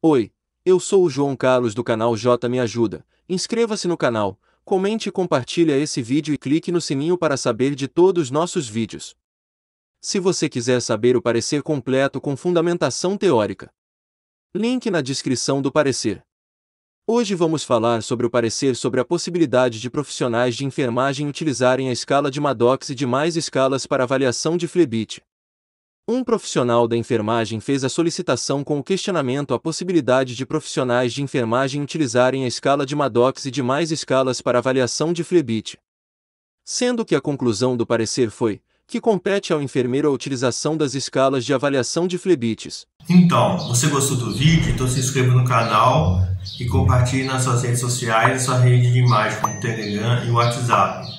Oi, eu sou o João Carlos do canal J Me Ajuda. Inscreva-se no canal, comente e compartilhe esse vídeo e clique no sininho para saber de todos nossos vídeos. Se você quiser saber o parecer completo com fundamentação teórica. Link na descrição do parecer. Hoje vamos falar sobre o parecer sobre a possibilidade de profissionais de enfermagem utilizarem a escala de Maddox e demais escalas para avaliação de flebite. Um profissional da enfermagem fez a solicitação com o questionamento à possibilidade de profissionais de enfermagem utilizarem a escala de Maddox e demais escalas para avaliação de flebite. Sendo que a conclusão do parecer foi que compete ao enfermeiro a utilização das escalas de avaliação de flebites. Então, você gostou do vídeo? Então se inscreva no canal e compartilhe nas suas redes sociais e sua rede de imagem como Telegram e WhatsApp.